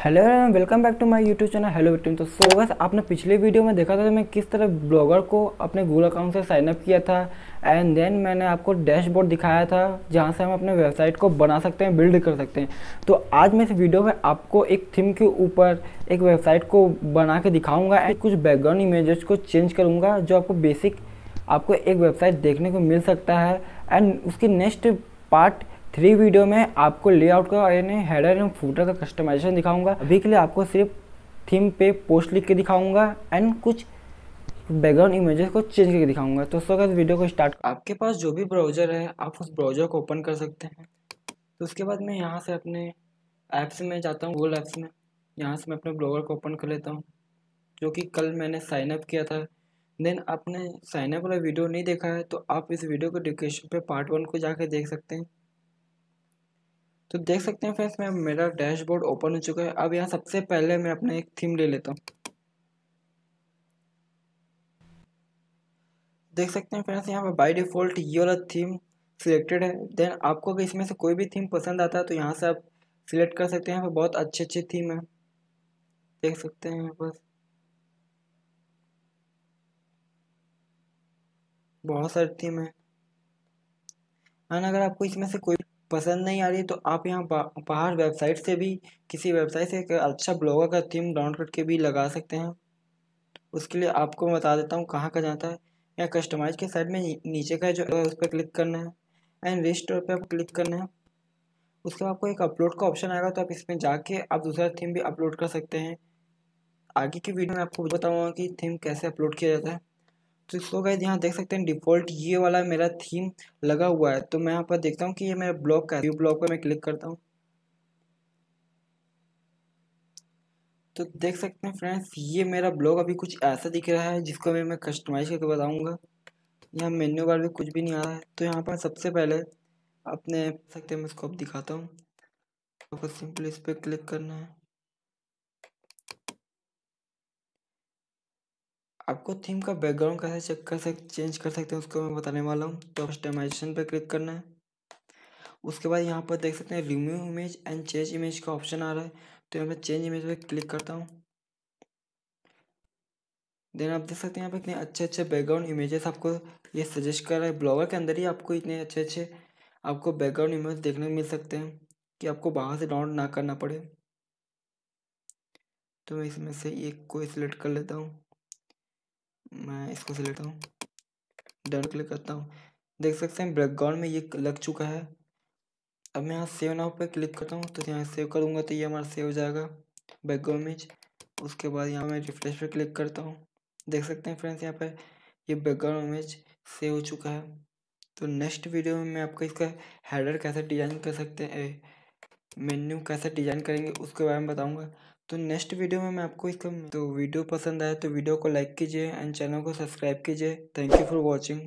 hello welcome back to my YouTube channel hello victim तो so बस आपने पिछले वीडियो में देखा था तो मैं किस तरह ब्लॉगर को अपने गूगल अकाउंट से साइन अप किया था एंड देन मैंने आपको डैशबोर्ड दिखाया था जहां से हम अपने वेबसाइट को बना सकते हैं बिल्ड कर सकते हैं तो आज मैं इस वीडियो में आपको एक थीम के ऊपर एक वेबसाइट को बना के दिखाऊँगा एंड कुछ बैकग्राउंड इमेजेस को चेंज करूँगा जो आपको बेसिक आपको एक वेबसाइट देखने को मिल सकता है एंड उसकी नेक्स्ट पार्ट थ्री वीडियो में आपको लेआउट का यानी हेडर एंड फूटर का कस्टमाइजेशन दिखाऊंगा अभी के लिए आपको सिर्फ थीम पे पोस्ट लिख के दिखाऊंगा एंड कुछ बैकग्राउंड इमेजेस को चेंज करके दिखाऊंगा तो बाद वीडियो को स्टार्ट आपके पास जो भी ब्राउज़र है आप उस ब्राउज़र को ओपन कर सकते हैं तो उसके बाद मैं यहाँ से अपने ऐप्स में जाता हूँ गूगल ऐप्स में यहाँ से मैं अपने ब्लॉगर को ओपन कर लेता हूँ जो कि कल मैंने साइनअप किया था देन आपने साइनअप वाला वीडियो नहीं देखा है तो आप इस वीडियो के डिस्क्रिप्शन पे पार्ट वन को जाके देख सकते हैं तो देख सकते हैं फ्रेंड्स मैं मेरा डैशबोर्ड ओपन हो चुका है अब यहाँ सबसे पहले मैं अपना एक थीम ले लेता हूँ देख सकते हैं फ्रेंड्स यहाँ पर बाय डिफ़ॉल्ट ये वाला थीम सिलेक्टेड है देन आपको अगर इसमें से कोई भी थीम पसंद आता है तो यहाँ से आप सिलेक्ट कर सकते हैं यहाँ बहुत अच्छे अच्छे थीम है देख सकते हैं बस बहुत सारे थीम है एंड अगर आपको इसमें से कोई पसंद नहीं आ रही तो आप यहाँ बाहर वेबसाइट से भी किसी वेबसाइट से एक अच्छा ब्लॉगर का थीम डाउनलोड करके भी लगा सकते हैं उसके लिए आपको मैं बता देता हूँ कहाँ का जाता है या कस्टमाइज के साइड में नीचे का जो है उस पर क्लिक करना है एंड रजिस्टर पर आप क्लिक करना है उसके बाद आपको एक अपलोड का ऑप्शन आएगा तो आप इसमें जाके आप दूसरा थीम भी अपलोड कर सकते हैं आगे की वीडियो में आपको बताऊँगा कि थीम कैसे अपलोड किया जाता है तो इसको गए यहाँ देख सकते हैं डिफ़ॉल्ट ये वाला मेरा थीम लगा हुआ है तो मैं यहाँ पर देखता हूँ कि ये मेरा ब्लॉक का है ब्लॉक पर मैं क्लिक करता हूँ तो देख सकते हैं फ्रेंड्स ये मेरा ब्लॉग अभी कुछ ऐसा दिख रहा है जिसको मैं मैं कस्टमाइज करके बताऊँगा यहाँ मेन्यू बार भी कुछ भी नहीं आ रहा है तो यहाँ पर सबसे पहले अपने सकते हैं मैं इसको अब दिखाता हूँ तो सिंपली इस पर क्लिक करना है आपको थीम का बैकग्राउंड कैसे चेक कर सक चेंज कर सकते हैं उसको मैं बताने वाला हूँ तो कस्टमाइजेशन पर क्लिक करना है उसके बाद यहाँ पर देख सकते हैं remove image and change image का ऑप्शन आ रहा है तो यहाँ पर चेंज इमेज पर क्लिक करता हूँ देन आप देख सकते हैं यहाँ पर इतने अच्छे अच्छे बैकग्राउंड इमेजेस आपको ये सजेस्ट कर रहा है ब्लॉगर के अंदर ही आपको इतने अच्छे अच्छे आपको बैकग्राउंड इमेज देखने को मिल सकते हैं कि आपको बाहर से डाउनलोड ना करना पड़े तो मैं इसमें से एक को सिलेक्ट कर लेता हूँ मैं इसको से लेता हूँ डन क्लिक करता हूँ देख सकते हैं बैकग्राउंड में ये लग चुका है अब मैं यहाँ सेव नाउ पे क्लिक करता हूँ तो यहाँ सेव करूँगा तो ये हमारा सेव हो जाएगा बैकग्राउंड इमेज उसके बाद यहाँ मैं रिफ्रेश पर क्लिक करता हूँ देख सकते हैं फ्रेंड्स यहाँ पर ये बैकग्राउंड इमेज सेव हो चुका है तो नेक्स्ट वीडियो में मैं आपको इसका हेडर कैसे डिज़ाइन कर सकते हैं मेन्यू कैसे डिज़ाइन करेंगे उसके बारे में बताऊँगा तो नेक्स्ट वीडियो में मैं आपको इसका तो वीडियो पसंद आया तो वीडियो को लाइक कीजिए एंड चैनल को सब्सक्राइब कीजिए थैंक यू फॉर वॉचिंग